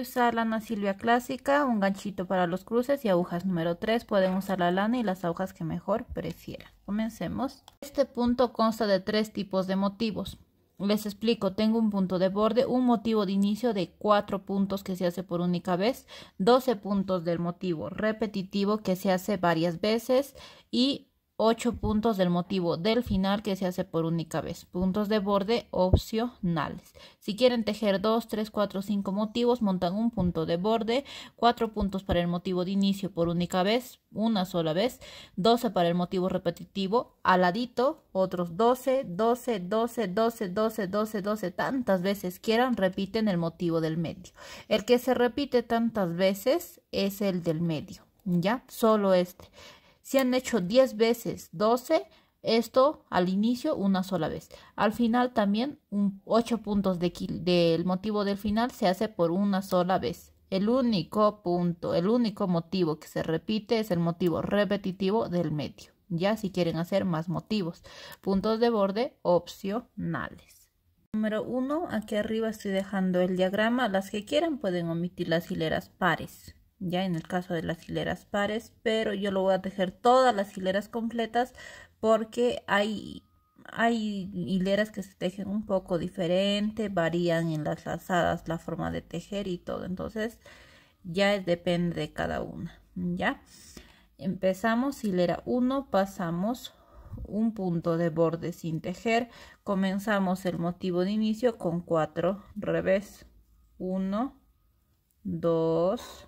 usar lana silvia clásica, un ganchito para los cruces y agujas número 3. Pueden usar la lana y las agujas que mejor prefieran. Comencemos. Este punto consta de tres tipos de motivos. Les explico, tengo un punto de borde, un motivo de inicio de cuatro puntos que se hace por única vez, 12 puntos del motivo repetitivo que se hace varias veces y 8 puntos del motivo del final que se hace por única vez. Puntos de borde opcionales. Si quieren tejer 2, 3, 4, 5 motivos, montan un punto de borde, 4 puntos para el motivo de inicio por única vez, una sola vez, 12 para el motivo repetitivo, aladito, otros 12, 12, 12, 12, 12, 12, 12, tantas veces quieran, repiten el motivo del medio. El que se repite tantas veces es el del medio, ¿ya? Solo este. Si han hecho 10 veces 12, esto al inicio una sola vez. Al final también 8 puntos del motivo del final se hace por una sola vez. El único punto, el único motivo que se repite es el motivo repetitivo del medio. Ya si quieren hacer más motivos. Puntos de borde opcionales. Número 1, aquí arriba estoy dejando el diagrama. Las que quieran pueden omitir las hileras pares ya en el caso de las hileras pares, pero yo lo voy a tejer todas las hileras completas porque hay, hay hileras que se tejen un poco diferente, varían en las lazadas la forma de tejer y todo, entonces ya depende de cada una, ¿ya? Empezamos hilera 1, pasamos un punto de borde sin tejer, comenzamos el motivo de inicio con 4 revés, 1, 2,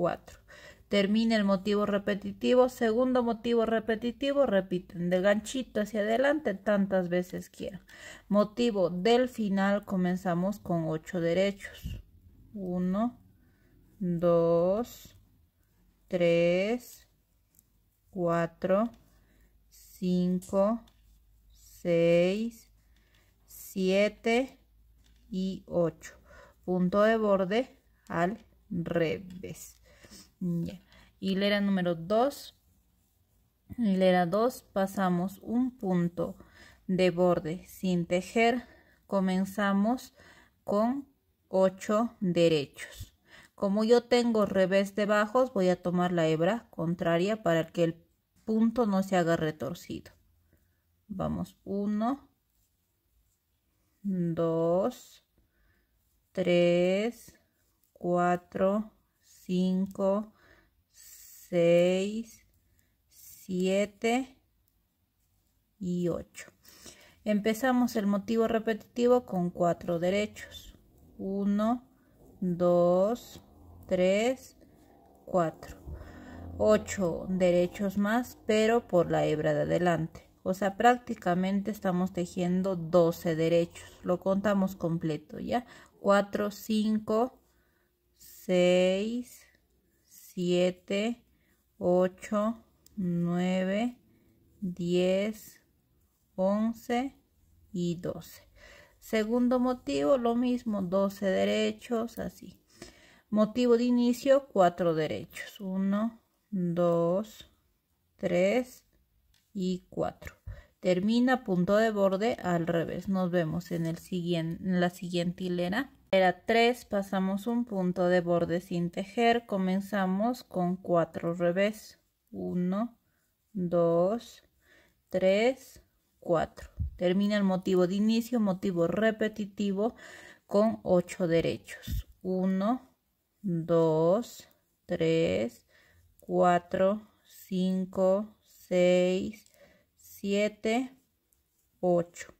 4. Termina el motivo repetitivo, segundo motivo repetitivo, repiten del ganchito hacia adelante tantas veces quieran. Motivo del final comenzamos con 8 derechos. 1, 2, 3, 4, 5, 6, 7 y 8. Punto de borde al revés. Hilera número 2. Hilera 2 pasamos un punto de borde sin tejer. Comenzamos con 8 derechos. Como yo tengo revés de bajos, voy a tomar la hebra contraria para que el punto no se haga retorcido. Vamos 1, 2, 3, 4, 5, 6, 7 y 8. Empezamos el motivo repetitivo con cuatro derechos. 1, 2, 3, 4. 8 derechos más, pero por la hebra de adelante. O sea, prácticamente estamos tejiendo 12 derechos. Lo contamos completo, ¿ya? 4, 5, 6, 7, 8, 9, 10, 11 y 12. Segundo motivo, lo mismo, 12 derechos, así. Motivo de inicio, 4 derechos. 1, 2, 3 y 4. Termina punto de borde al revés. Nos vemos en, el siguiente, en la siguiente hilera. Era 3, pasamos un punto de borde sin tejer, comenzamos con 4 revés. 1, 2, 3, 4. Termina el motivo de inicio, motivo repetitivo con 8 derechos. 1, 2, 3, 4, 5, 6, 7, 8.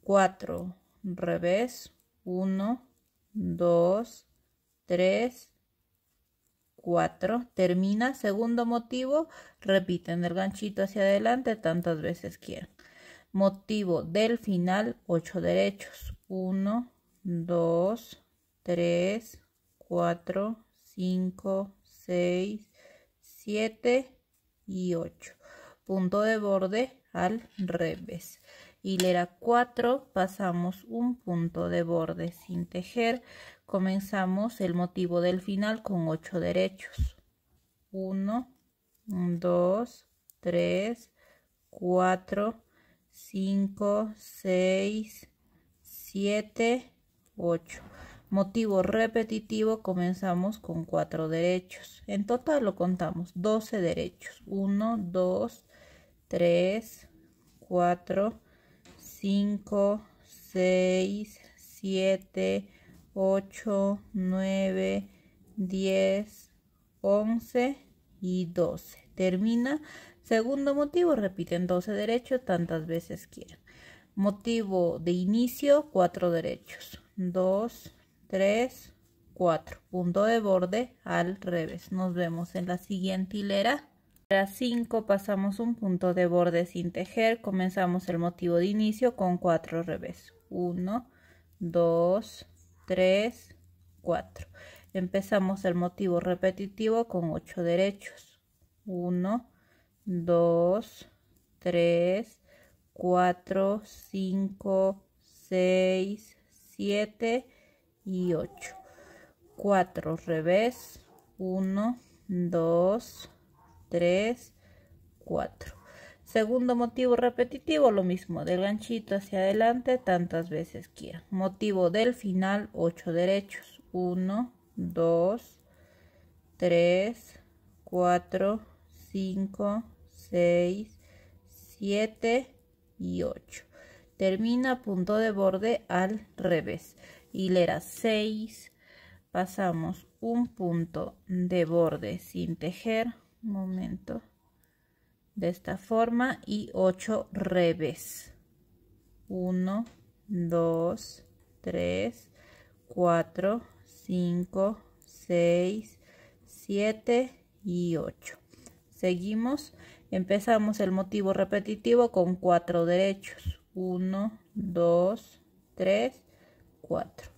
4 revés, 1, 2, 3, 4. Termina. Segundo motivo, repiten el ganchito hacia adelante tantas veces quieran. Motivo del final, 8 derechos. 1, 2, 3, 4, 5, 6, 7 y 8. Punto de borde al revés hilera 4 pasamos un punto de borde sin tejer comenzamos el motivo del final con 8 derechos 1 2 3 4 5 6 7 8 motivo repetitivo comenzamos con 4 derechos en total lo contamos 12 derechos 1 2 3 4 5, 6, 7, 8, 9, 10, 11 y 12. Termina. Segundo motivo, repiten 12 derechos tantas veces quieran. Motivo de inicio, 4 derechos. 2, 3, 4. Punto de borde al revés. Nos vemos en la siguiente hilera. 5 pasamos un punto de borde sin tejer, comenzamos el motivo de inicio con 4 revés. 1, 2, 3, 4. Empezamos el motivo repetitivo con 8 derechos. 1, 2, 3, 4, 5, 6, 7 y 8. 4 revés. 1, 2, 3, 4. Segundo motivo repetitivo, lo mismo, del ganchito hacia adelante tantas veces quiera. Motivo del final, 8 derechos. 1, 2, 3, 4, 5, 6, 7 y 8. Termina punto de borde al revés. Hilera 6. Pasamos un punto de borde sin tejer, momento de esta forma y 8 revés 1 2 3 4 5 6 7 y 8 seguimos empezamos el motivo repetitivo con 4 derechos 1 2 3 4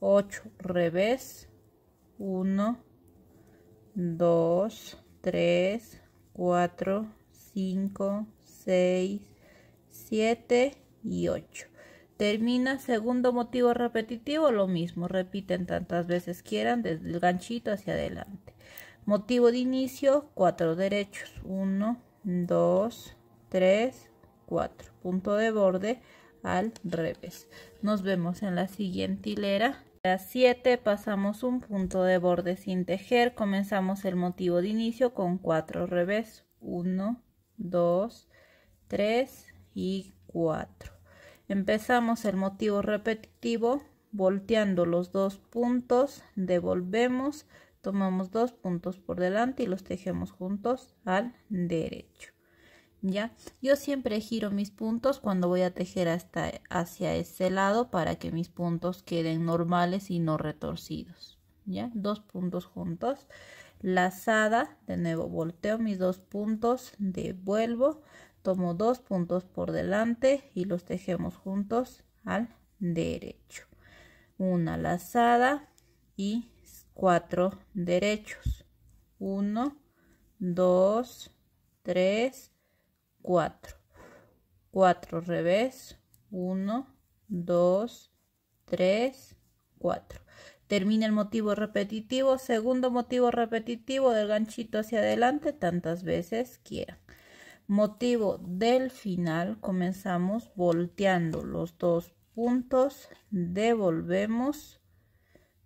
8 revés 1 2 3, 4, 5, 6, 7 y 8. Termina segundo motivo repetitivo, lo mismo, repiten tantas veces quieran desde el ganchito hacia adelante. Motivo de inicio, 4 derechos, 1, 2, 3, 4. Punto de borde al revés. Nos vemos en la siguiente hilera. 7 pasamos un punto de borde sin tejer, comenzamos el motivo de inicio con 4 revés, 1, 2, 3 y 4. Empezamos el motivo repetitivo volteando los dos puntos, devolvemos, tomamos dos puntos por delante y los tejemos juntos al derecho. ¿ya? Yo siempre giro mis puntos cuando voy a tejer hasta hacia ese lado para que mis puntos queden normales y no retorcidos, ¿ya? Dos puntos juntos, lazada, de nuevo volteo mis dos puntos, devuelvo, tomo dos puntos por delante y los tejemos juntos al derecho. Una lazada y cuatro derechos. Uno, dos, tres, 4. 4 revés, 1, 2, 3, 4. Termina el motivo repetitivo, segundo motivo repetitivo del ganchito hacia adelante tantas veces quieran. Motivo del final, comenzamos volteando los dos puntos, devolvemos,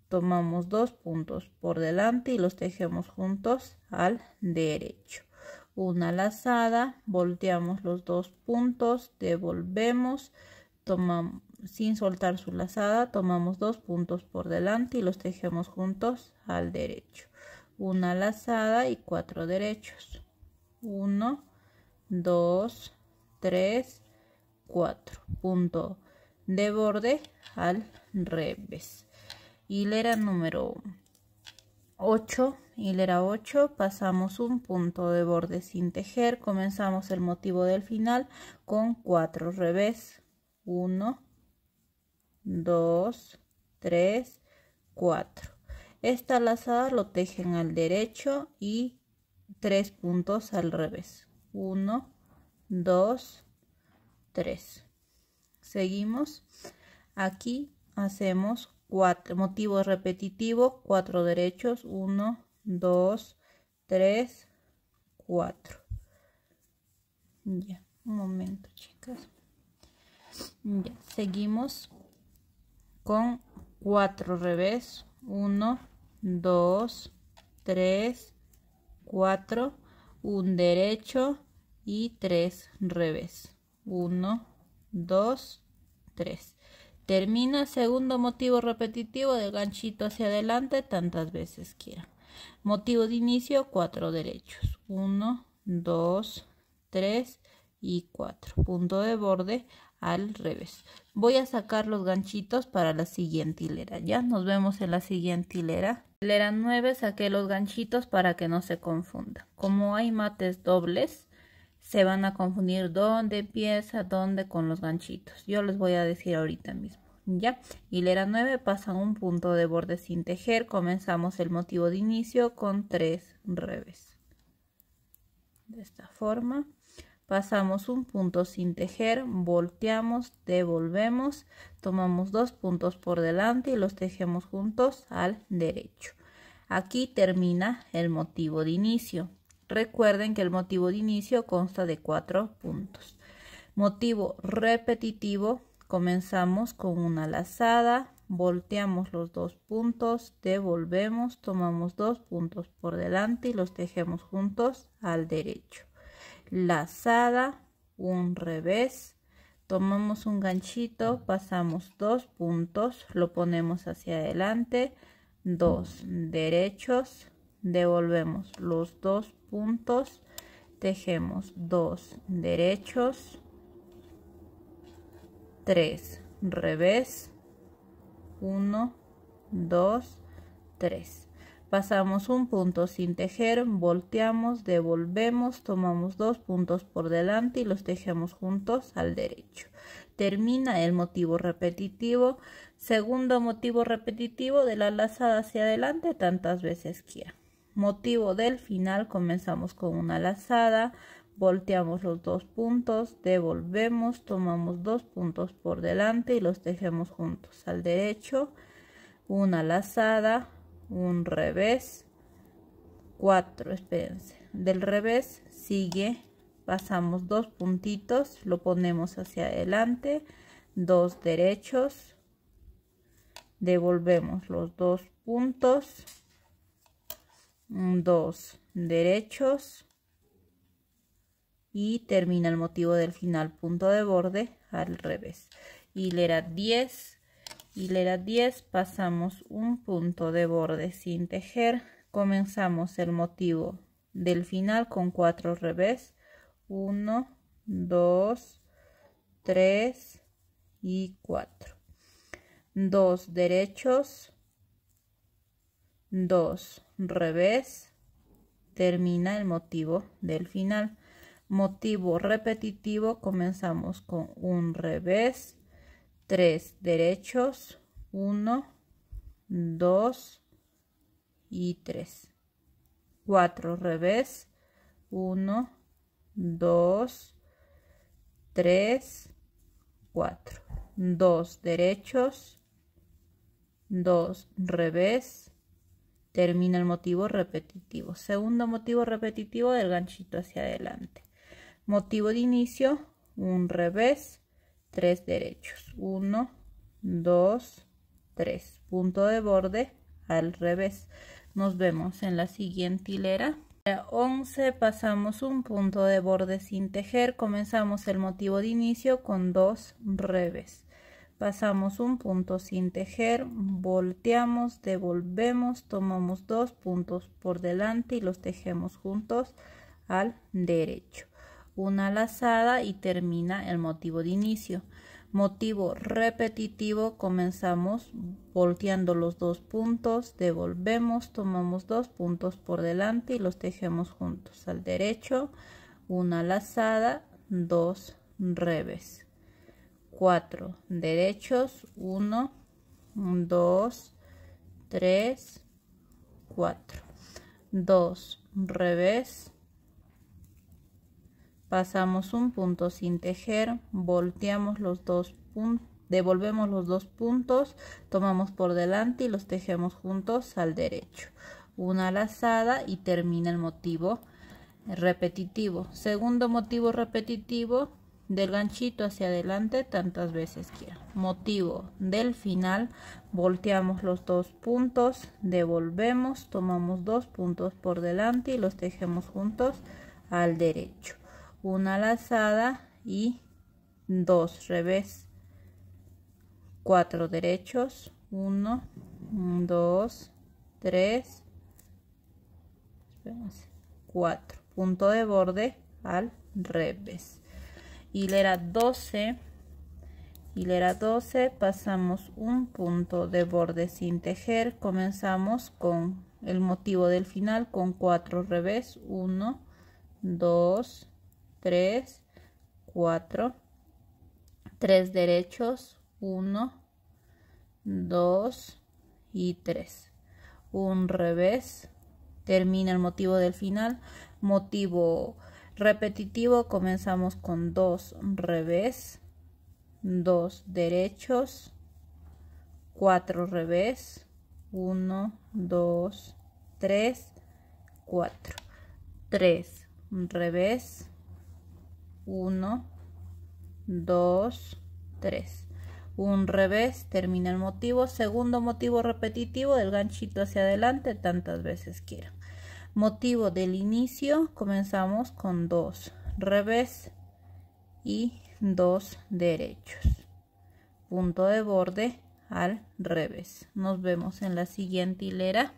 tomamos dos puntos por delante y los tejemos juntos al derecho una lazada volteamos los dos puntos devolvemos sin soltar su lazada tomamos dos puntos por delante y los tejemos juntos al derecho una lazada y cuatro derechos Uno, dos, tres, cuatro. punto de borde al revés hilera número uno. 8, hilera 8, pasamos un punto de borde sin tejer, comenzamos el motivo del final con 4 revés, 1, 2, 3, 4. Esta lazada lo tejen al derecho y 3 puntos al revés, 1, 2, 3. Seguimos, aquí hacemos cuatro, motivos repetitivo cuatro derechos, 1, 2, 3, 4. Ya, un momento, chicas. Ya, seguimos con cuatro revés, 1, 2, 3, 4, un derecho y tres revés. 1, 2, 3. Termina segundo motivo repetitivo del ganchito hacia adelante tantas veces quiera. Motivo de inicio, cuatro derechos. Uno, dos, tres y cuatro. Punto de borde al revés. Voy a sacar los ganchitos para la siguiente hilera. Ya nos vemos en la siguiente hilera. Hilera 9 saqué los ganchitos para que no se confunda. Como hay mates dobles, se van a confundir dónde empieza, dónde con los ganchitos. Yo les voy a decir ahorita mismo. ¿Ya? Hilera 9 pasan un punto de borde sin tejer. Comenzamos el motivo de inicio con 3 revés. De esta forma. Pasamos un punto sin tejer, volteamos, devolvemos, tomamos dos puntos por delante y los tejemos juntos al derecho. Aquí termina el motivo de inicio. Recuerden que el motivo de inicio consta de cuatro puntos. Motivo repetitivo, comenzamos con una lazada, volteamos los dos puntos, devolvemos, tomamos dos puntos por delante y los tejemos juntos al derecho. Lazada, un revés, tomamos un ganchito, pasamos dos puntos, lo ponemos hacia adelante, dos derechos, devolvemos los dos puntos tejemos dos derechos tres revés uno, 2 3 pasamos un punto sin tejer volteamos devolvemos tomamos dos puntos por delante y los tejemos juntos al derecho termina el motivo repetitivo segundo motivo repetitivo de la lazada hacia adelante tantas veces quiera motivo del final comenzamos con una lazada, volteamos los dos puntos, devolvemos, tomamos dos puntos por delante y los tejemos juntos al derecho, una lazada, un revés, cuatro espérense, del revés sigue, pasamos dos puntitos, lo ponemos hacia adelante, dos derechos, devolvemos los dos puntos, dos derechos y termina el motivo del final punto de borde al revés hilera 10 hilera 10 pasamos un punto de borde sin tejer comenzamos el motivo del final con 4 revés 1 2 3 y 4 2 derechos 2 revés, termina el motivo del final. Motivo repetitivo, comenzamos con un revés, tres derechos, uno, dos y tres. Cuatro revés, uno, dos, tres, cuatro. Dos derechos, dos revés, termina el motivo repetitivo. Segundo motivo repetitivo del ganchito hacia adelante. Motivo de inicio, un revés, tres derechos. Uno, dos, tres. Punto de borde al revés. Nos vemos en la siguiente hilera. 11 pasamos un punto de borde sin tejer, comenzamos el motivo de inicio con dos revés pasamos un punto sin tejer, volteamos, devolvemos, tomamos dos puntos por delante y los tejemos juntos al derecho. Una lazada y termina el motivo de inicio. Motivo repetitivo, comenzamos volteando los dos puntos, devolvemos, tomamos dos puntos por delante y los tejemos juntos al derecho, una lazada, dos revés. 4 derechos 1 2 3 4 2 revés pasamos un punto sin tejer volteamos los dos puntos devolvemos los dos puntos tomamos por delante y los tejemos juntos al derecho una lazada y termina el motivo repetitivo segundo motivo repetitivo del ganchito hacia adelante tantas veces quiera. Motivo del final, volteamos los dos puntos, devolvemos, tomamos dos puntos por delante y los tejemos juntos al derecho. Una lazada y dos revés, cuatro derechos, uno, dos, tres, cuatro. Punto de borde al revés hilera 12 hilera 12 pasamos un punto de borde sin tejer comenzamos con el motivo del final con 4 revés 1 2 3 4 3 derechos 1 2 y 3 un revés termina el motivo del final motivo Repetitivo comenzamos con dos revés, dos derechos, 4 revés, 1, 2, 3, 4. 3, revés, 1, 2, 3. Un revés, termina el motivo. Segundo motivo repetitivo, del ganchito hacia adelante tantas veces quiera. Motivo del inicio, comenzamos con dos revés y dos derechos. Punto de borde al revés. Nos vemos en la siguiente hilera.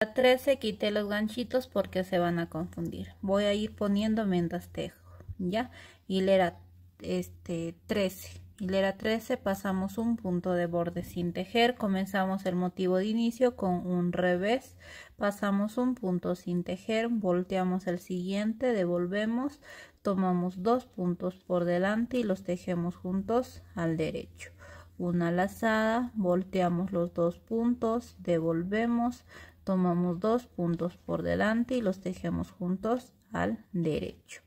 A 13 quité los ganchitos porque se van a confundir. Voy a ir poniendo mientras tejo, ¿ya? Hilera este 13. Hilera 13 pasamos un punto de borde sin tejer, comenzamos el motivo de inicio con un revés, pasamos un punto sin tejer, volteamos el siguiente, devolvemos, tomamos dos puntos por delante y los tejemos juntos al derecho. Una lazada, volteamos los dos puntos, devolvemos, tomamos dos puntos por delante y los tejemos juntos al derecho.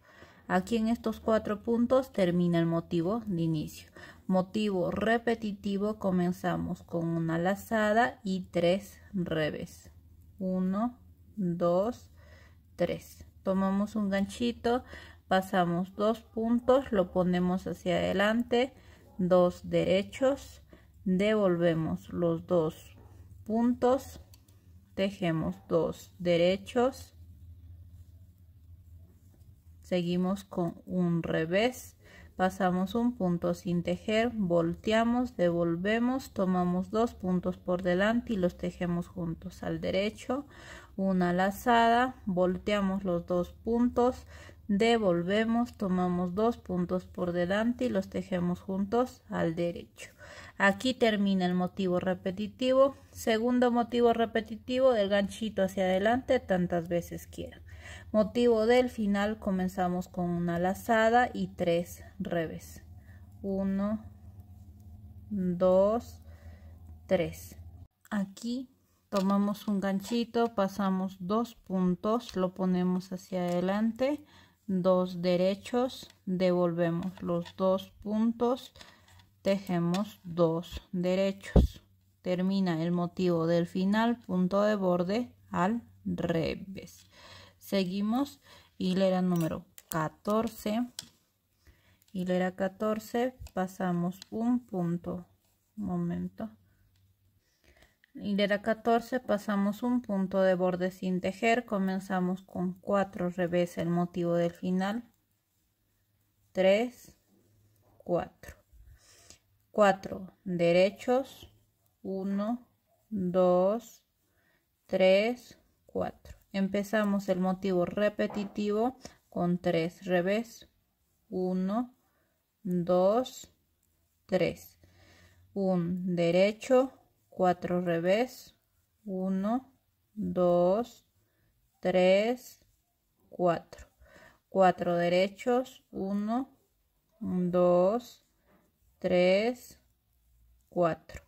Aquí en estos cuatro puntos termina el motivo de inicio. Motivo repetitivo comenzamos con una lazada y tres revés. uno dos tres Tomamos un ganchito, pasamos dos puntos, lo ponemos hacia adelante, dos derechos, devolvemos los dos puntos, tejemos dos derechos, seguimos con un revés, pasamos un punto sin tejer, volteamos, devolvemos, tomamos dos puntos por delante y los tejemos juntos al derecho, una lazada, volteamos los dos puntos, devolvemos, tomamos dos puntos por delante y los tejemos juntos al derecho. Aquí termina el motivo repetitivo. Segundo motivo repetitivo, el ganchito hacia adelante tantas veces quiera. Motivo del final comenzamos con una lazada y tres revés. 1, 2, 3. Aquí tomamos un ganchito, pasamos dos puntos, lo ponemos hacia adelante, dos derechos, devolvemos los dos puntos, tejemos dos derechos. Termina el motivo del final, punto de borde al revés seguimos hilera número 14 hilera 14 pasamos un punto un momento hilera 14 pasamos un punto de borde sin tejer comenzamos con 4 revés el motivo del final 3 4 4 derechos 1 2 3 4 Empezamos el motivo repetitivo con 3 revés. 1, 2, 3. Un derecho, 4 revés. 1, 2, 3, 4. 4 derechos, 1, 2, 3, 4.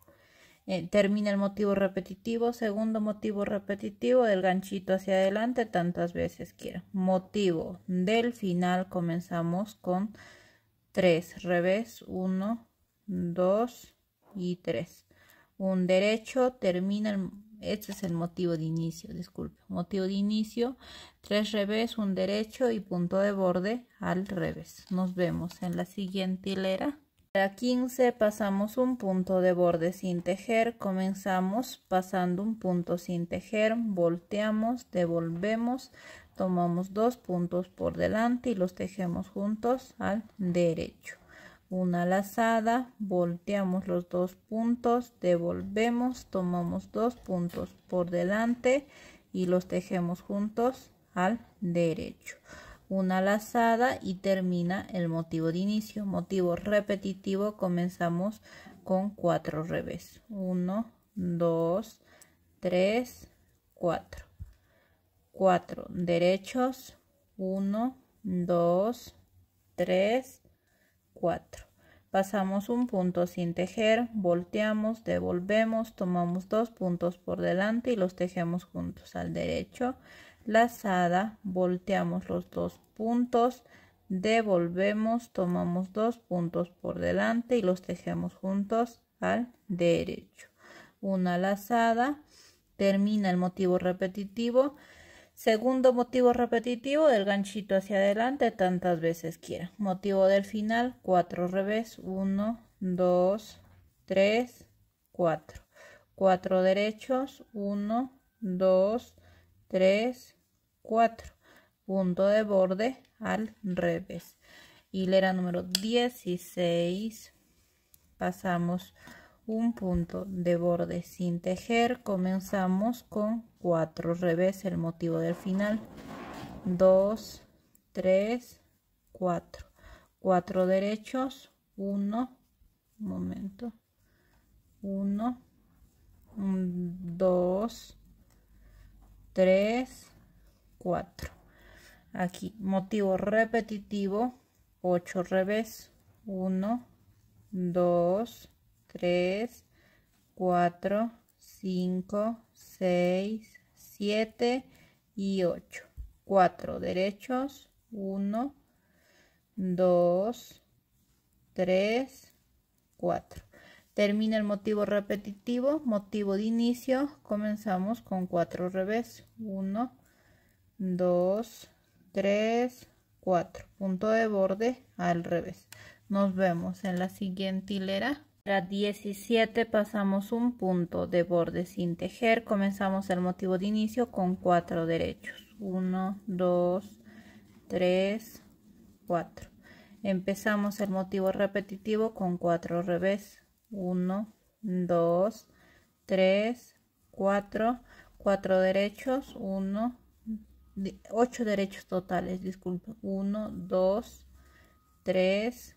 Eh, termina el motivo repetitivo, segundo motivo repetitivo, del ganchito hacia adelante tantas veces quiera. Motivo del final comenzamos con tres revés 1, 2 y 3. Un derecho termina el este es el motivo de inicio, disculpe. Motivo de inicio, tres revés, un derecho y punto de borde al revés. Nos vemos en la siguiente hilera para 15 pasamos un punto de borde sin tejer, comenzamos pasando un punto sin tejer, volteamos, devolvemos, tomamos dos puntos por delante y los tejemos juntos al derecho. Una lazada, volteamos los dos puntos, devolvemos, tomamos dos puntos por delante y los tejemos juntos al derecho una lazada y termina el motivo de inicio. Motivo repetitivo comenzamos con cuatro revés. 1, 2, 3, 4. 4 derechos. 1, 2, 3, 4. Pasamos un punto sin tejer, volteamos, devolvemos, tomamos dos puntos por delante y los tejemos juntos al derecho lazada, volteamos los dos puntos, devolvemos, tomamos dos puntos por delante y los tejemos juntos al derecho. Una lazada, termina el motivo repetitivo. Segundo motivo repetitivo, el ganchito hacia adelante tantas veces quiera. Motivo del final, cuatro revés, uno, dos, tres, cuatro, cuatro derechos, 1, 2, tres. 4. Punto de borde al revés. Hilera número 16. Pasamos un punto de borde sin tejer. Comenzamos con 4. Revés el motivo del final. 2, 3, 4. 4 derechos. 1. Un momento. 1, 2, 3, 4 aquí motivo repetitivo 8 revés 1 2 3 4 5 6 7 y 8 4 derechos 1 2 3 4 termina el motivo repetitivo motivo de inicio comenzamos con 4 revés 1 4 2, 3, 4. Punto de borde al revés. Nos vemos en la siguiente hilera. Para 17 pasamos un punto de borde sin tejer. Comenzamos el motivo de inicio con 4 derechos. 1, 2, 3, 4. Empezamos el motivo repetitivo con 4 revés. 1, 2, 3, 4. 4 derechos. 1, 8 derechos totales, disculpen. 1, 2, 3,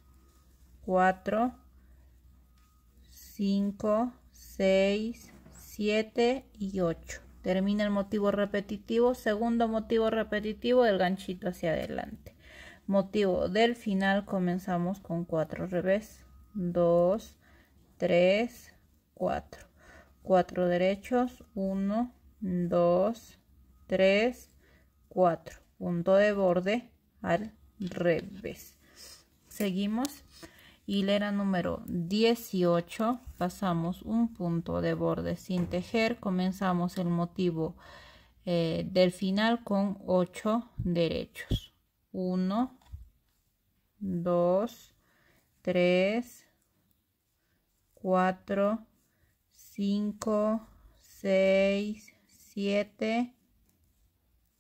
4, 5, 6, 7 y 8. Termina el motivo repetitivo. Segundo motivo repetitivo, el ganchito hacia adelante. Motivo del final comenzamos con 4 revés. 2, 3, 4. 4 derechos. 1, 2, 3, 4 punto de borde al revés seguimos hilera número 18 pasamos un punto de borde sin tejer comenzamos el motivo eh, del final con 8 derechos 1 2 3 4 5 6 7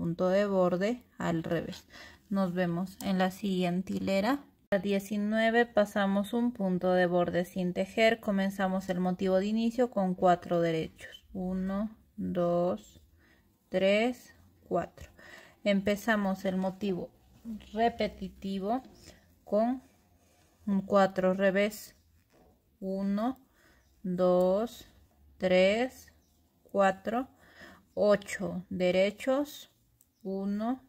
punto de borde al revés nos vemos en la siguiente hilera a 19 pasamos un punto de borde sin tejer comenzamos el motivo de inicio con 4 derechos 1 2 3 4 empezamos el motivo repetitivo con un 4 revés 1 2 3 4 8 derechos 1,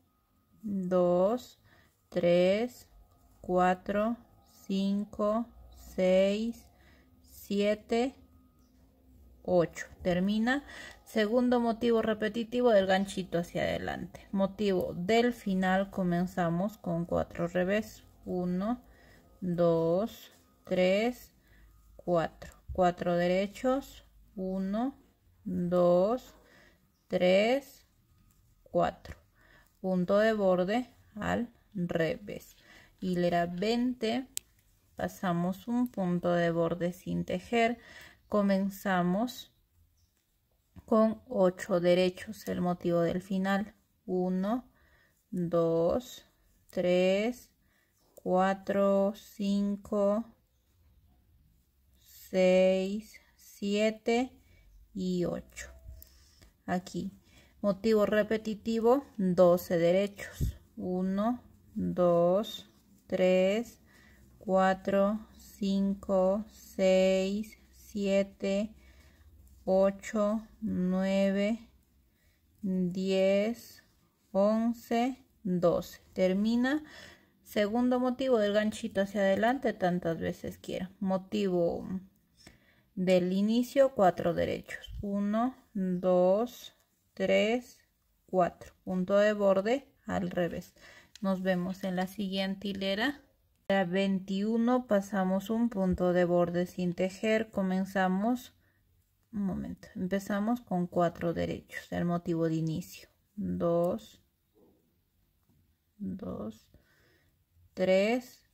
2, 3, 4, 5, 6, 7, 8. Termina. Segundo motivo repetitivo del ganchito hacia adelante. Motivo del final comenzamos con 4 revés. 1, 2, 3, 4. 4 derechos. 1, 2, 3, 4 punto de borde al revés hilera 20 pasamos un punto de borde sin tejer comenzamos con 8 derechos el motivo del final 1 2 3 4 5 6 7 y 8 aquí Motivo repetitivo, 12 derechos. 1, 2, 3, 4, 5, 6, 7, 8, 9, 10, 11, 12. Termina. Segundo motivo del ganchito hacia adelante tantas veces quiera. Motivo del inicio, cuatro derechos. 1, 2, 3, 4. Punto de borde al revés. Nos vemos en la siguiente hilera. La 21 pasamos un punto de borde sin tejer. Comenzamos, un momento, empezamos con 4 derechos, el motivo de inicio. 2, 2, 3,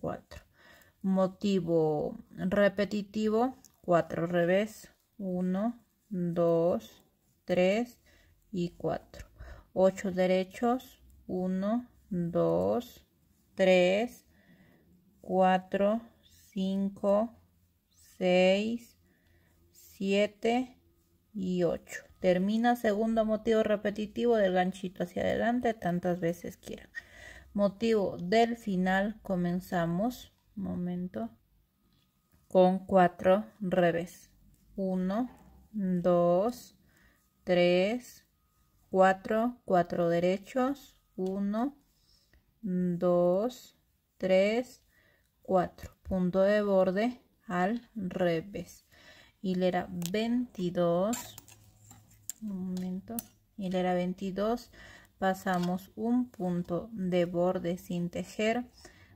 4. Motivo repetitivo, 4 revés, 1, 2, 3 y 4. 8 derechos, 1, 2, 3, 4, 5, 6, 7 y 8. Termina segundo motivo repetitivo del ganchito hacia adelante tantas veces quieran. Motivo del final comenzamos, momento, con 4 revés. 1, 2, 3, 4, 4 derechos, 1, 2, 3, 4. Punto de borde al revés. Hilera 22. Un momento. Hilera 22. Pasamos un punto de borde sin tejer.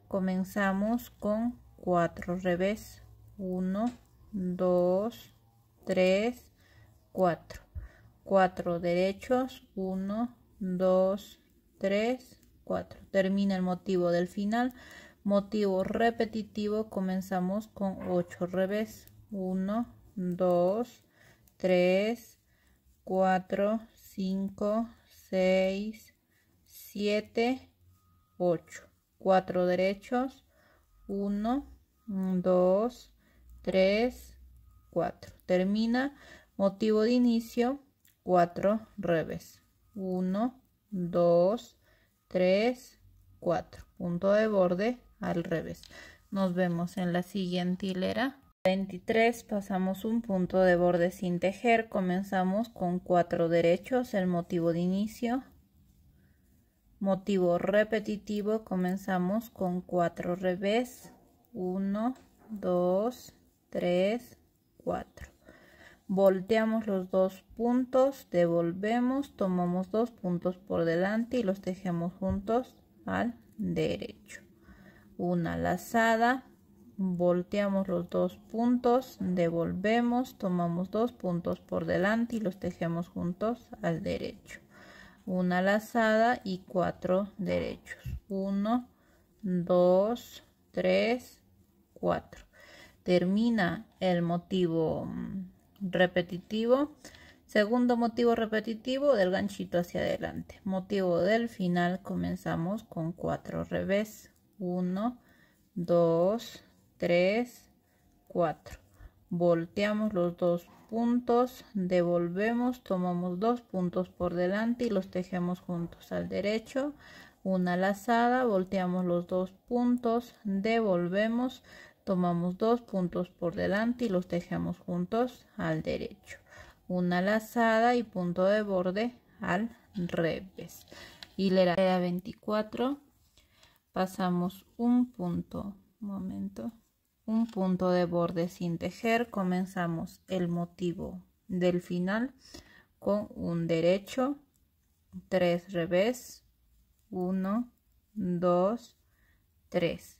Comenzamos con 4 revés. 1, 2, 3, 4 4 derechos, 1, 2, 3, 4. Termina el motivo del final. Motivo repetitivo, comenzamos con 8 revés. 1, 2, 3, 4, 5, 6, 7, 8. 4 derechos, 1, 2, 3, 4. Termina motivo de inicio 4 revés 1 2 3 4 punto de borde al revés nos vemos en la siguiente hilera 23 pasamos un punto de borde sin tejer comenzamos con 4 derechos el motivo de inicio motivo repetitivo comenzamos con 4 revés 1 2 3 4 volteamos los dos puntos, devolvemos, tomamos dos puntos por delante y los tejemos juntos al derecho. Una lazada, volteamos los dos puntos, devolvemos, tomamos dos puntos por delante y los tejemos juntos al derecho. Una lazada y cuatro derechos. Uno, dos, tres, cuatro. Termina el motivo mm, repetitivo. Segundo motivo repetitivo del ganchito hacia adelante. Motivo del final comenzamos con cuatro revés. 1, 2, 3, 4. Volteamos los dos puntos, devolvemos, tomamos dos puntos por delante y los tejemos juntos al derecho. Una lazada, volteamos los dos puntos, devolvemos, tomamos dos puntos por delante y los tejemos juntos al derecho una lazada y punto de borde al revés hilera 24 pasamos un punto momento un punto de borde sin tejer comenzamos el motivo del final con un derecho tres revés 1 2 3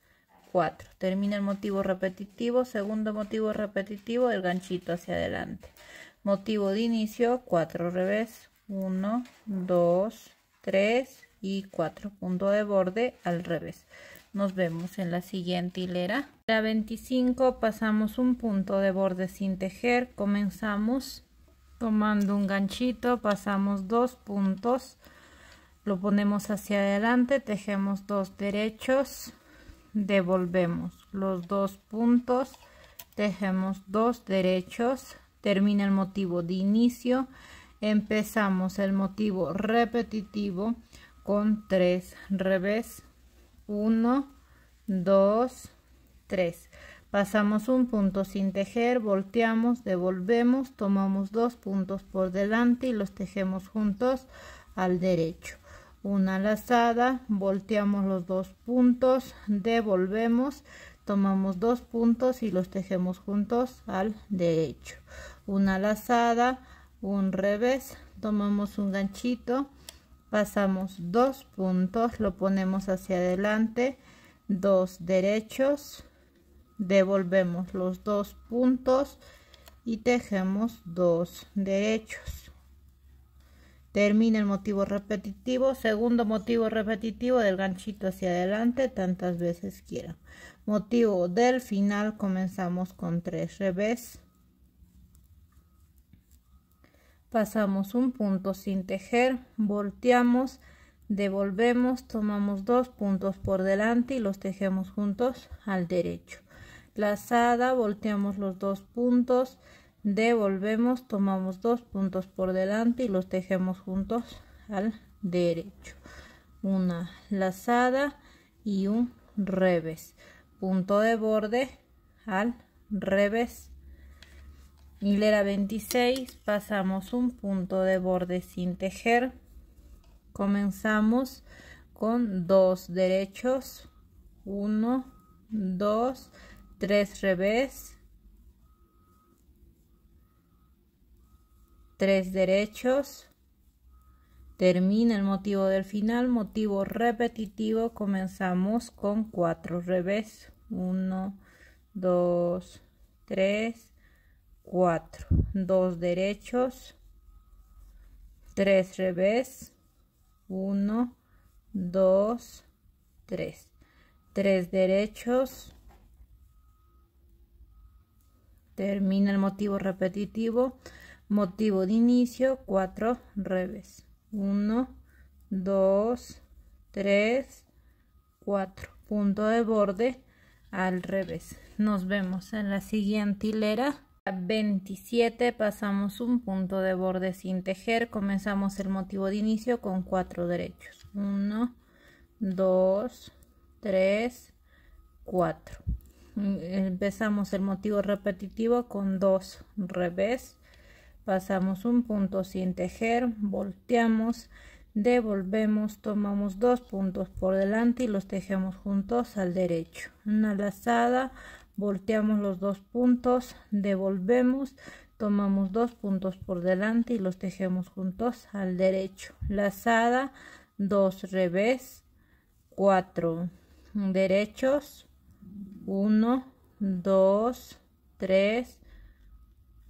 Termina el motivo repetitivo, segundo motivo repetitivo, el ganchito hacia adelante. Motivo de inicio, 4 revés, 1, 2, 3 y 4. Punto de borde al revés. Nos vemos en la siguiente hilera. La 25 pasamos un punto de borde sin tejer. Comenzamos tomando un ganchito, pasamos dos puntos, lo ponemos hacia adelante, tejemos dos derechos, devolvemos los dos puntos tejemos dos derechos termina el motivo de inicio empezamos el motivo repetitivo con tres revés uno dos tres pasamos un punto sin tejer volteamos devolvemos tomamos dos puntos por delante y los tejemos juntos al derecho una lazada volteamos los dos puntos devolvemos tomamos dos puntos y los tejemos juntos al derecho una lazada un revés tomamos un ganchito pasamos dos puntos lo ponemos hacia adelante dos derechos devolvemos los dos puntos y tejemos dos derechos Termina el motivo repetitivo, segundo motivo repetitivo del ganchito hacia adelante tantas veces quiera. Motivo del final comenzamos con tres revés. Pasamos un punto sin tejer, volteamos, devolvemos, tomamos dos puntos por delante y los tejemos juntos al derecho. Lazada, volteamos los dos puntos, devolvemos tomamos dos puntos por delante y los tejemos juntos al derecho una lazada y un revés punto de borde al revés hilera 26 pasamos un punto de borde sin tejer comenzamos con dos derechos 1 2 tres revés tres derechos. Termina el motivo del final, motivo repetitivo. Comenzamos con cuatro revés. 1, 2, 3, 4. Dos derechos. Tres revés. 1, 2, 3. Tres derechos. Termina el motivo repetitivo. Motivo de inicio, 4 revés. 1, 2, 3, 4. Punto de borde al revés. Nos vemos en la siguiente hilera. 27 pasamos un punto de borde sin tejer. Comenzamos el motivo de inicio con 4 derechos. 1, 2, 3, 4. Empezamos el motivo repetitivo con 2 revés pasamos un punto sin tejer, volteamos, devolvemos, tomamos dos puntos por delante y los tejemos juntos al derecho. Una lazada, volteamos los dos puntos, devolvemos, tomamos dos puntos por delante y los tejemos juntos al derecho. Lazada, dos revés, cuatro derechos, uno, dos, tres,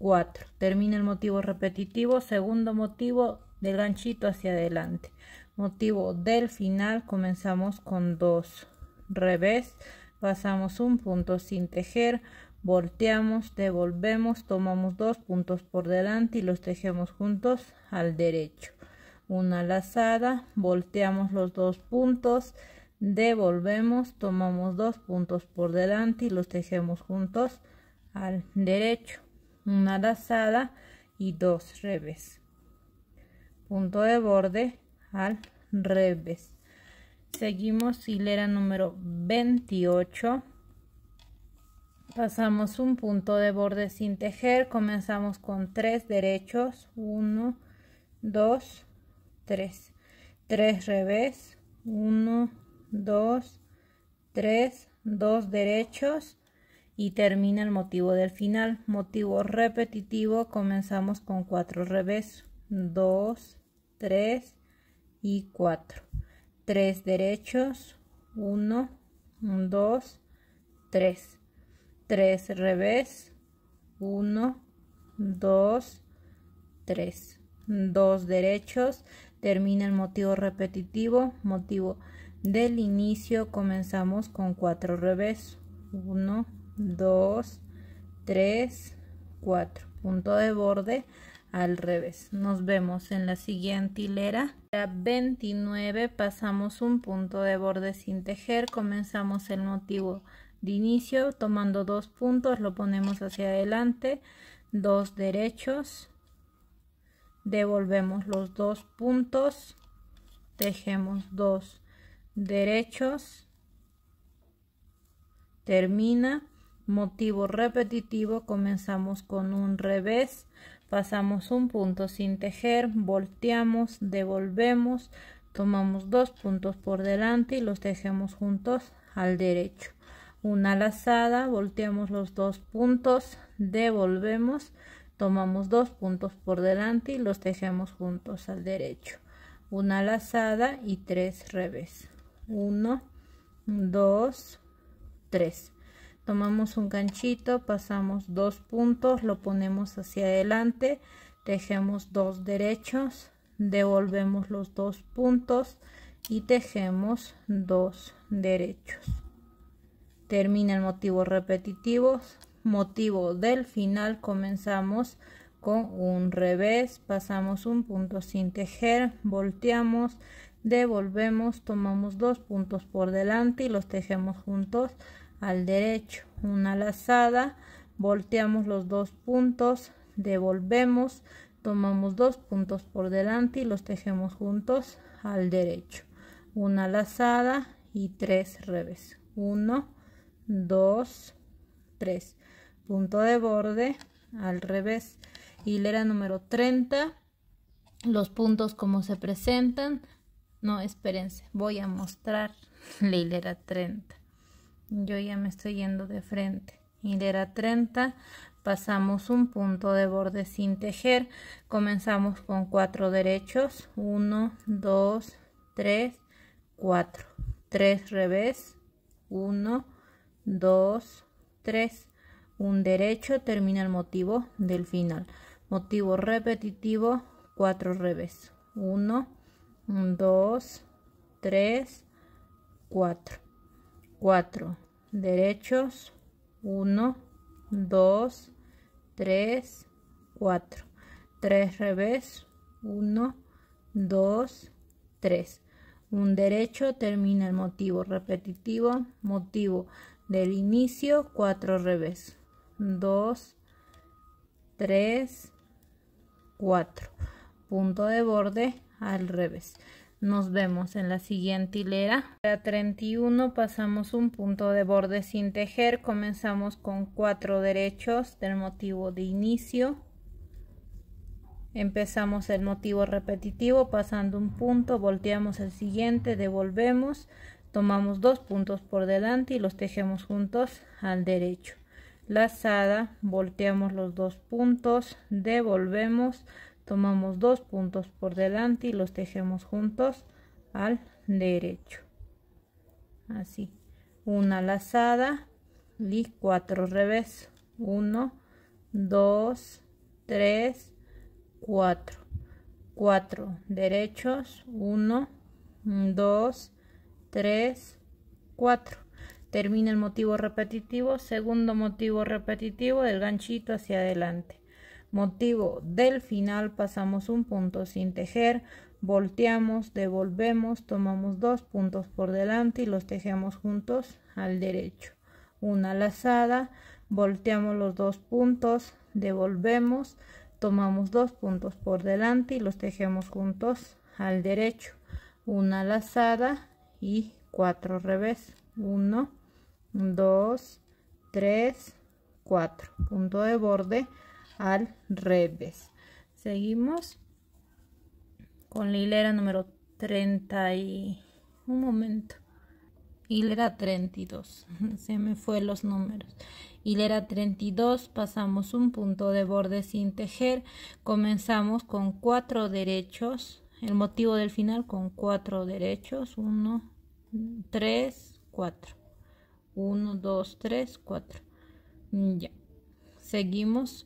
4. Termina el motivo repetitivo. Segundo motivo del ganchito hacia adelante. Motivo del final. Comenzamos con 2. Revés. Pasamos un punto sin tejer. Volteamos, devolvemos, tomamos dos puntos por delante y los tejemos juntos al derecho. Una lazada, volteamos los dos puntos, devolvemos, tomamos dos puntos por delante y los tejemos juntos al derecho una lazada y dos revés punto de borde al revés seguimos hilera número 28 pasamos un punto de borde sin tejer comenzamos con tres derechos 1 2 3 3 revés 1 2 3 2 derechos y termina el motivo del final. Motivo repetitivo, comenzamos con cuatro revés, 2, 3 y 4. 3 derechos, 1, 2, 3. 3 revés, 1, 2, 3. 2 derechos, termina el motivo repetitivo, motivo del inicio, comenzamos con 4 revés, 1, 2, 2, 3, 4. Punto de borde al revés. Nos vemos en la siguiente hilera. La 29 pasamos un punto de borde sin tejer. Comenzamos el motivo de inicio tomando dos puntos. Lo ponemos hacia adelante. Dos derechos. Devolvemos los dos puntos. Tejemos dos derechos. Termina motivo repetitivo comenzamos con un revés, pasamos un punto sin tejer, volteamos, devolvemos, tomamos dos puntos por delante y los tejemos juntos al derecho. Una lazada, volteamos los dos puntos, devolvemos, tomamos dos puntos por delante y los tejemos juntos al derecho. Una lazada y tres revés. Uno, dos, tres tomamos un ganchito pasamos dos puntos lo ponemos hacia adelante tejemos dos derechos devolvemos los dos puntos y tejemos dos derechos termina el motivo repetitivo motivo del final comenzamos con un revés pasamos un punto sin tejer volteamos devolvemos tomamos dos puntos por delante y los tejemos juntos al derecho una lazada volteamos los dos puntos devolvemos tomamos dos puntos por delante y los tejemos juntos al derecho una lazada y tres revés 1 2 3 punto de borde al revés hilera número 30 los puntos como se presentan no espérense voy a mostrar la hilera 30 yo ya me estoy yendo de frente hilera 30 pasamos un punto de borde sin tejer comenzamos con 4 derechos 1 2 3 4 3 revés 1 2 3 un derecho termina el motivo del final motivo repetitivo 4 revés 1 2 3 4 4 derechos 1 2 3 4 3 revés 1 2 3 un derecho termina el motivo repetitivo motivo del inicio 4 revés 2 3 4 punto de borde al revés nos vemos en la siguiente hilera. La 31 pasamos un punto de borde sin tejer, comenzamos con cuatro derechos del motivo de inicio. Empezamos el motivo repetitivo pasando un punto, volteamos el siguiente, devolvemos, tomamos dos puntos por delante y los tejemos juntos al derecho. Lazada, volteamos los dos puntos, devolvemos, tomamos dos puntos por delante y los tejemos juntos al derecho así una lazada y cuatro revés Uno, dos, tres, cuatro. Cuatro derechos Uno, dos, tres, cuatro. termina el motivo repetitivo segundo motivo repetitivo del ganchito hacia adelante motivo del final pasamos un punto sin tejer, volteamos, devolvemos, tomamos dos puntos por delante y los tejemos juntos al derecho. Una lazada, volteamos los dos puntos, devolvemos, tomamos dos puntos por delante y los tejemos juntos al derecho. Una lazada y cuatro revés. 1, 2, tres 4. Punto de borde al revés seguimos con la hilera número 30 y un momento hilera 32 se me fue los números hilera 32 pasamos un punto de borde sin tejer comenzamos con cuatro derechos el motivo del final con cuatro derechos 1 3 4 1 2 3 4 ya seguimos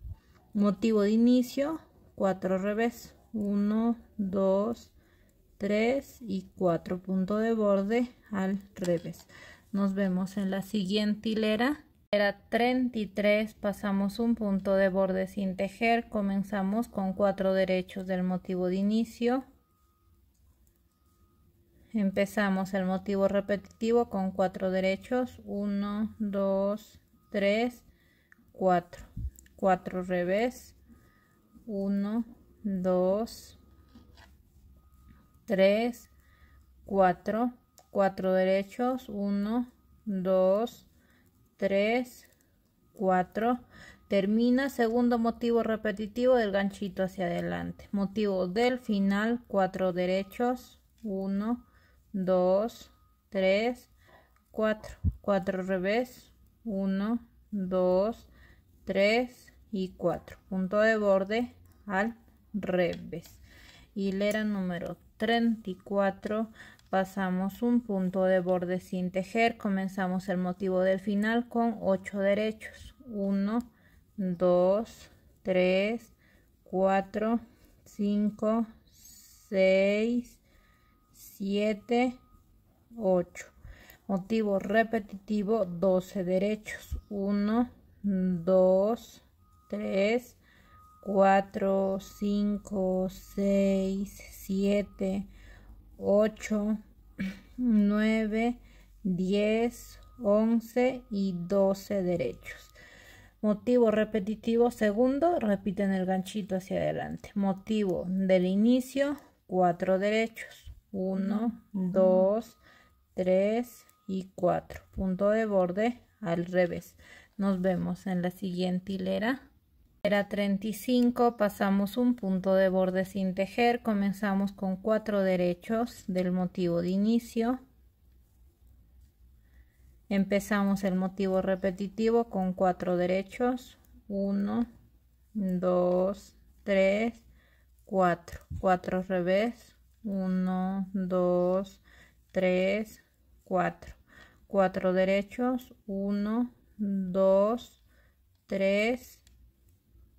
motivo de inicio, 4 revés, 1, 2, 3 y 4 punto de borde al revés. Nos vemos en la siguiente hilera. Era 33, pasamos un punto de borde sin tejer, comenzamos con 4 derechos del motivo de inicio. Empezamos el motivo repetitivo con 4 derechos, 1, 2, 3, 4. 4 revés 1 2 3 4 4 derechos 1 2 3 4 termina segundo motivo repetitivo del ganchito hacia adelante motivo del final 4 derechos 1 2 3 4 4 revés 1 2 3 y 4 punto de borde al revés hilera número 34 pasamos un punto de borde sin tejer comenzamos el motivo del final con 8 derechos 1 2 3 4 5 6 7 8 motivo repetitivo 12 derechos 1 2 3, 4, 5, 6, 7, 8, 9, 10, 11 y 12 derechos. Motivo repetitivo segundo, repiten el ganchito hacia adelante. Motivo del inicio, 4 derechos. 1, 2, 3 y 4. Punto de borde al revés. Nos vemos en la siguiente hilera. Era 35, pasamos un punto de borde sin tejer, comenzamos con cuatro derechos del motivo de inicio. Empezamos el motivo repetitivo con cuatro derechos, 1, 2, 3, 4, 4 revés, 1, 2, 3, 4, 4 derechos, 1, 2, 3,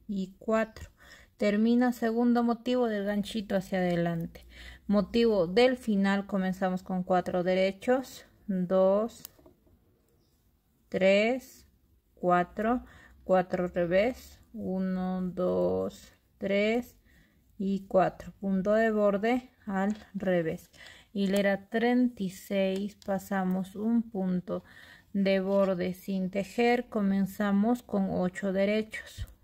y 4. Termina segundo motivo del ganchito hacia adelante. Motivo del final comenzamos con 4 derechos. 2, 3, 4, 4 revés. 1, 2, 3 y 4. Punto de borde al revés. Hilera 36 pasamos un punto de borde sin tejer. Comenzamos con 8 derechos.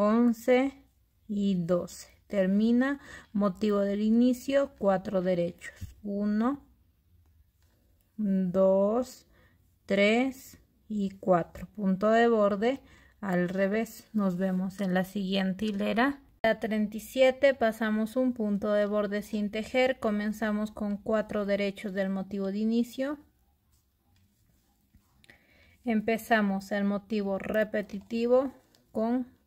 11 y 12. Termina motivo del inicio, cuatro derechos. 1, 2, 3 y 4. Punto de borde al revés. Nos vemos en la siguiente hilera. La 37 pasamos un punto de borde sin tejer. Comenzamos con cuatro derechos del motivo de inicio. Empezamos el motivo repetitivo con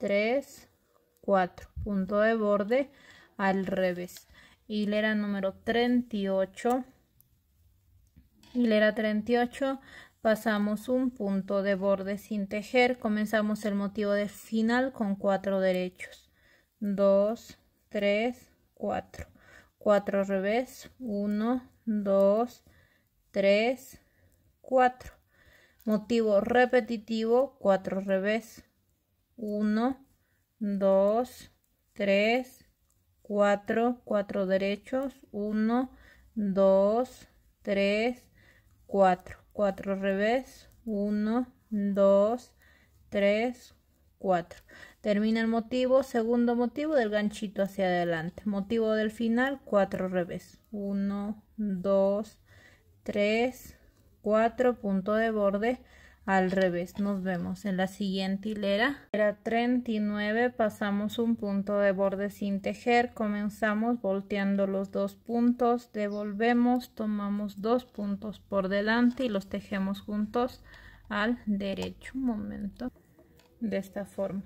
3, 4. Punto de borde al revés. Hilera número 38. Hilera 38. Pasamos un punto de borde sin tejer. Comenzamos el motivo de final con 4 derechos. 2, 3, 4. 4 revés. 1, 2, 3, 4. Motivo repetitivo, 4 revés, 1, 2, 3, 4, 4 derechos, 1, 2, 3, 4, 4 revés, 1, 2, 3, 4. Termina el motivo, segundo motivo del ganchito hacia adelante. Motivo del final, 4 revés. 1, 2, 3, 4, punto de borde, al revés. Nos vemos en la siguiente hilera. Era 39, pasamos un punto de borde sin tejer, comenzamos volteando los dos puntos, devolvemos, tomamos dos puntos por delante y los tejemos juntos al derecho. Un momento. De esta forma.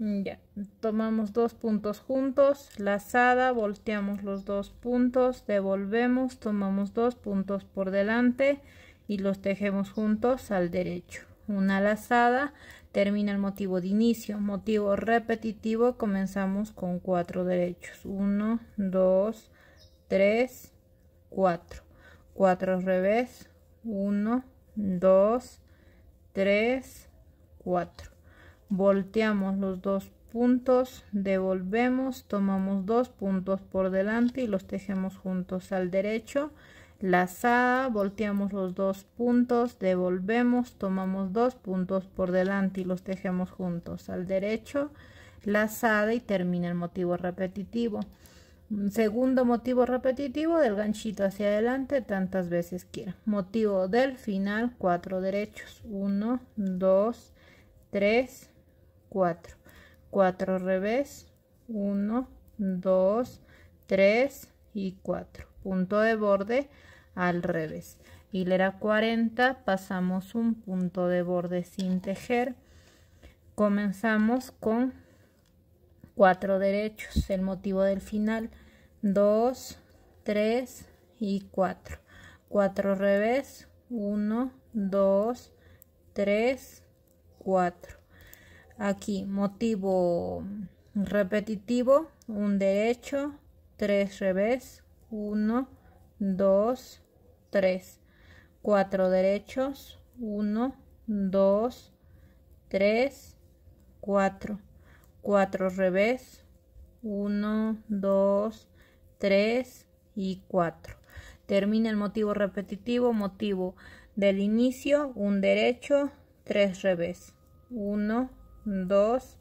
Ya, tomamos dos puntos juntos, lazada, volteamos los dos puntos, devolvemos, tomamos dos puntos por delante, y los tejemos juntos al derecho. Una lazada termina el motivo de inicio. Motivo repetitivo comenzamos con cuatro derechos. 1, 2, tres cuatro cuatro revés. 1, 2, tres cuatro Volteamos los dos puntos, devolvemos, tomamos dos puntos por delante y los tejemos juntos al derecho lazada, volteamos los dos puntos, devolvemos, tomamos dos puntos por delante y los tejemos juntos al derecho, lazada y termina el motivo repetitivo. Segundo motivo repetitivo del ganchito hacia adelante tantas veces quiera. Motivo del final, cuatro derechos. uno, dos, tres, cuatro, cuatro revés, uno, dos, tres y cuatro, Punto de borde, al revés hilera 40 pasamos un punto de borde sin tejer comenzamos con cuatro derechos el motivo del final 2 3 y 4 4 revés 1 2 3 4 aquí motivo repetitivo un derecho 3 revés 1 2 3, 4 derechos, 1, 2, 3, 4, 4 revés, 1, 2, 3 y 4. Termina el motivo repetitivo, motivo del inicio, un derecho, 3 revés, 1, 2,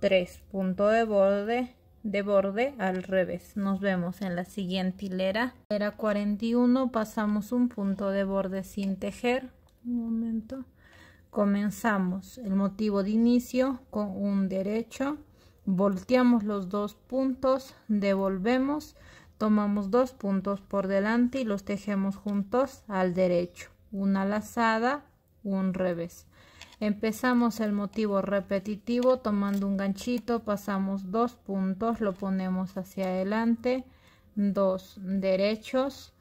3, punto de borde, de borde al revés. Nos vemos en la siguiente hilera. era 41, pasamos un punto de borde sin tejer. Un momento. Comenzamos el motivo de inicio con un derecho. Volteamos los dos puntos, devolvemos, tomamos dos puntos por delante y los tejemos juntos al derecho. Una lazada, un revés. Empezamos el motivo repetitivo tomando un ganchito, pasamos dos puntos, lo ponemos hacia adelante, dos derechos,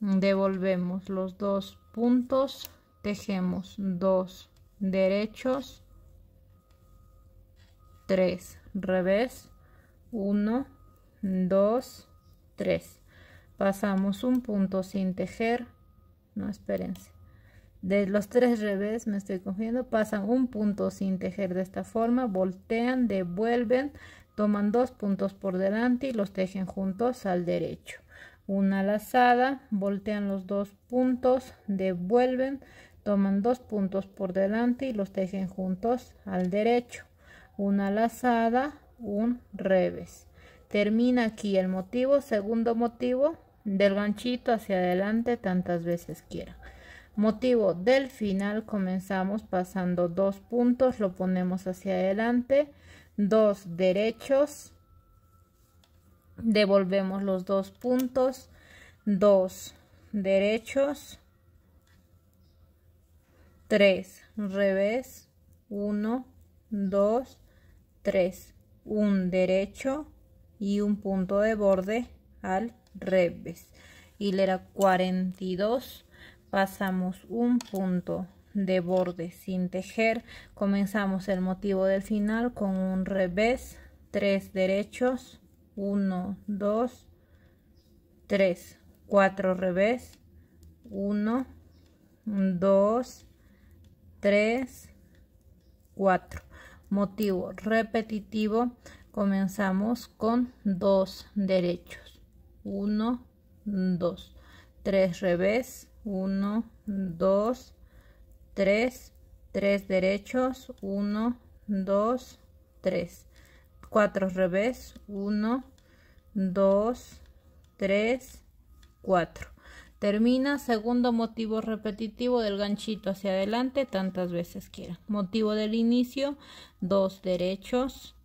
devolvemos los dos puntos, tejemos dos derechos, tres, revés, uno, dos, tres. Pasamos un punto sin tejer, no espérense de los tres revés, me estoy cogiendo pasan un punto sin tejer de esta forma, voltean, devuelven, toman dos puntos por delante y los tejen juntos al derecho. Una lazada, voltean los dos puntos, devuelven, toman dos puntos por delante y los tejen juntos al derecho. Una lazada, un revés. Termina aquí el motivo, segundo motivo, del ganchito hacia adelante tantas veces quiera. Motivo del final comenzamos pasando dos puntos, lo ponemos hacia adelante, dos derechos, devolvemos los dos puntos, dos derechos, tres revés, uno, dos, tres, un derecho y un punto de borde al revés. Hilera 42 pasamos un punto de borde sin tejer comenzamos el motivo del final con un revés 3 derechos 1 2 3 4 revés 1 2 3 4 motivo repetitivo comenzamos con 2 derechos 1 2 3 revés 1 2 3 3 derechos 1 2 3 4 revés 1 2 3 4 termina segundo motivo repetitivo del ganchito hacia adelante tantas veces quiera. motivo del inicio 2 derechos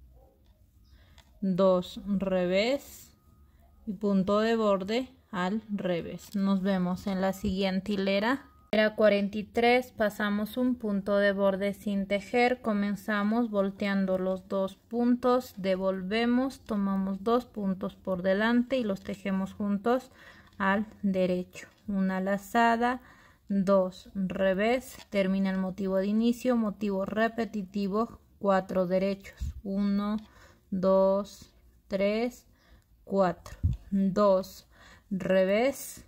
2 revés y punto de borde al revés. Nos vemos en la siguiente hilera. era 43, pasamos un punto de borde sin tejer, comenzamos volteando los dos puntos, devolvemos, tomamos dos puntos por delante y los tejemos juntos al derecho. Una lazada, dos, revés, termina el motivo de inicio, motivo repetitivo, Cuatro derechos, 1, 2, 3, 4, 2 revés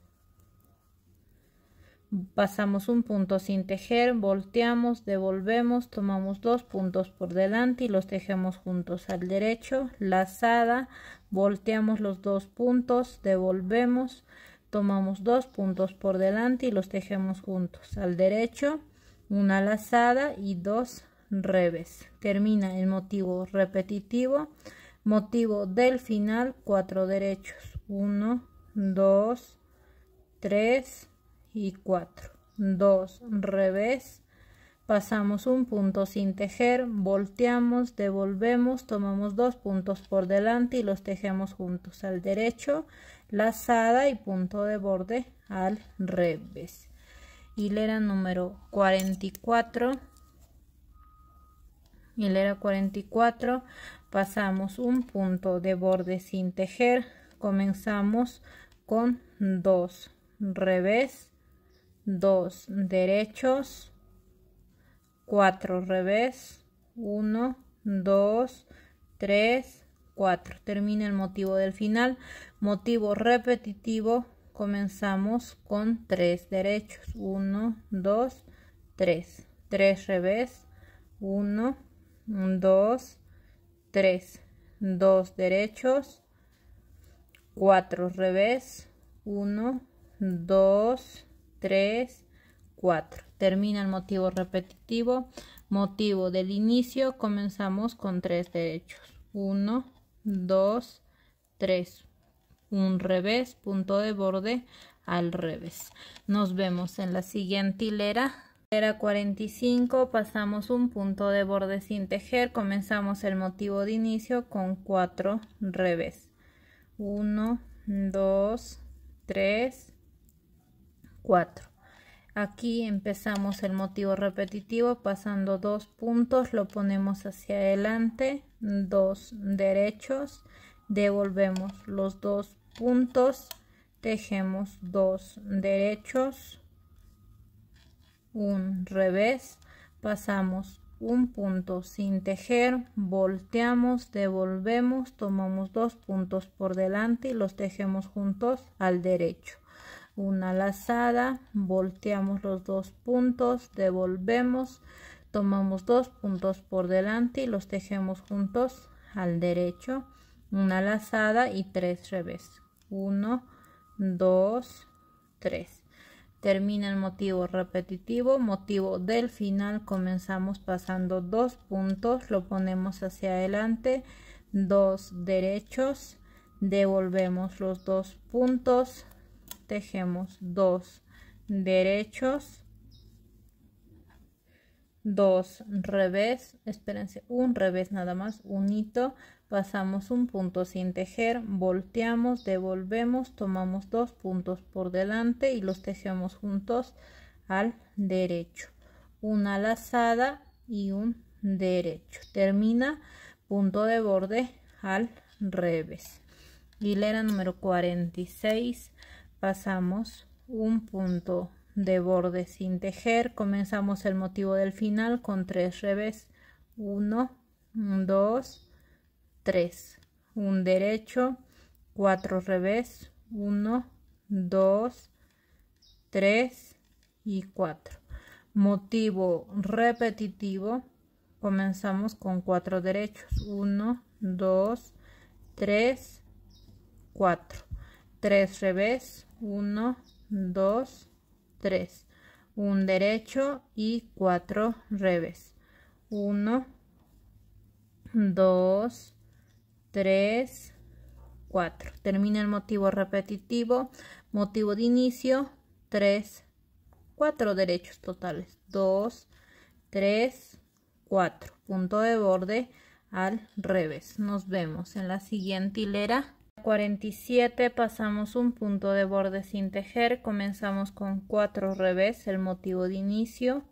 pasamos un punto sin tejer volteamos devolvemos tomamos dos puntos por delante y los tejemos juntos al derecho lazada volteamos los dos puntos devolvemos tomamos dos puntos por delante y los tejemos juntos al derecho una lazada y dos revés termina el motivo repetitivo motivo del final cuatro derechos uno. 2, 3 y 4. 2, revés. Pasamos un punto sin tejer, volteamos, devolvemos, tomamos dos puntos por delante y los tejemos juntos al derecho, lazada y punto de borde al revés. Hilera número 44. Hilera 44. Pasamos un punto de borde sin tejer, comenzamos con 2, revés, 2, derechos, 4, revés, 1, 2, 3, 4. Termina el motivo del final. Motivo repetitivo, comenzamos con 3 derechos, 1, 2, 3, 3 revés, 1, 2, 3, 2 derechos, 4 revés 1 2 3 4 termina el motivo repetitivo motivo del inicio comenzamos con tres derechos 1 2 3 un revés punto de borde al revés nos vemos en la siguiente hilera era 45 pasamos un punto de borde sin tejer comenzamos el motivo de inicio con 4 revés 1, 2, 3, 4. Aquí empezamos el motivo repetitivo pasando dos puntos, lo ponemos hacia adelante, dos derechos, devolvemos los dos puntos, tejemos dos derechos, un revés, pasamos un punto sin tejer, volteamos, devolvemos, tomamos dos puntos por delante y los tejemos juntos al derecho. Una lazada, volteamos los dos puntos, devolvemos, tomamos dos puntos por delante y los tejemos juntos al derecho. Una lazada y tres revés. Uno, dos, tres termina el motivo repetitivo, motivo del final, comenzamos pasando dos puntos, lo ponemos hacia adelante, dos derechos, devolvemos los dos puntos, tejemos dos derechos, dos revés, espérense, un revés nada más, un hito, pasamos un punto sin tejer, volteamos, devolvemos, tomamos dos puntos por delante y los tejemos juntos al derecho. Una lazada y un derecho. Termina punto de borde al revés. Hilera número 46, pasamos un punto de borde sin tejer, comenzamos el motivo del final con tres revés, uno dos 3, un derecho, cuatro revés, 1, 2, 3 y 4. Motivo repetitivo, comenzamos con cuatro derechos, 1, 2, 3, 4. tres revés, 1, 2, 3. Un derecho y cuatro revés. 1, 2, 3. 3, 4. Termina el motivo repetitivo, motivo de inicio, 3, 4 derechos totales. 2, 3, 4. Punto de borde al revés. Nos vemos en la siguiente hilera. 47 pasamos un punto de borde sin tejer, comenzamos con 4 revés, el motivo de inicio,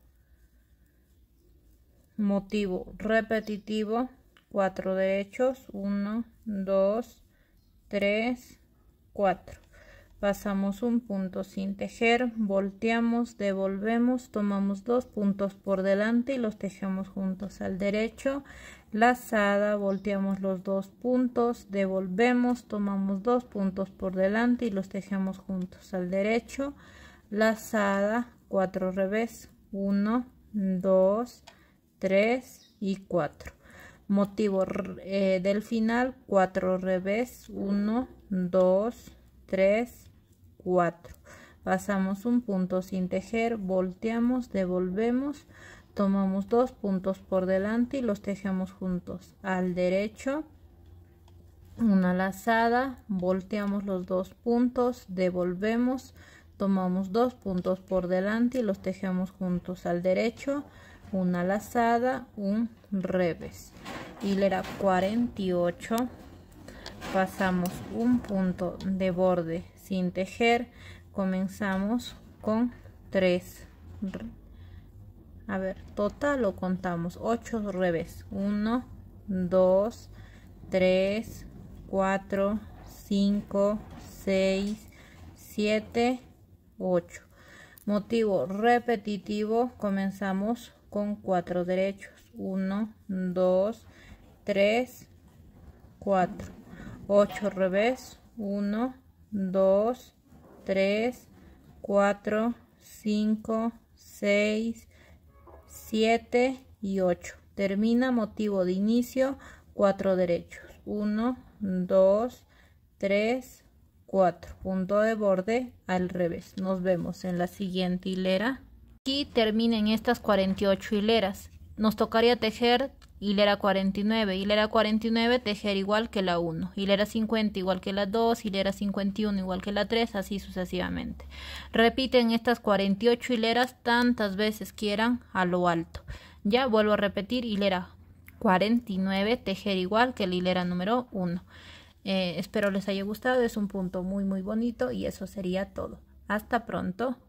motivo repetitivo, 4 derechos 1 2 3 4 pasamos un punto sin tejer volteamos devolvemos tomamos dos puntos por delante y los tejemos juntos al derecho lazada volteamos los dos puntos devolvemos tomamos dos puntos por delante y los tejemos juntos al derecho lazada 4 revés 1 2 3 y 4 Motivo eh, del final 4 revés 1, 2, 3, 4. Pasamos un punto sin tejer, volteamos, devolvemos, tomamos dos puntos por delante y los tejemos juntos. Al derecho, una lazada, volteamos los dos puntos, devolvemos, tomamos dos puntos por delante y los tejemos juntos. Al derecho, una lazada, un revés. Hilera 48, pasamos un punto de borde sin tejer, comenzamos con 3 a ver, total lo contamos 8 revés 1, 2, 3, 4, 5, 6, 7, 8 motivo repetitivo comenzamos con cuatro derechos 1 2 3 4 8 revés 1 2 3 4 5 6 7 y 8 termina motivo de inicio 4 derechos 1 2 3 4 punto de borde al revés nos vemos en la siguiente hilera Aquí terminen estas 48 hileras. Nos tocaría tejer hilera 49, hilera 49 tejer igual que la 1, hilera 50 igual que la 2, hilera 51 igual que la 3, así sucesivamente. Repiten estas 48 hileras tantas veces quieran a lo alto. Ya vuelvo a repetir, hilera 49 tejer igual que la hilera número 1. Eh, espero les haya gustado, es un punto muy muy bonito y eso sería todo. Hasta pronto.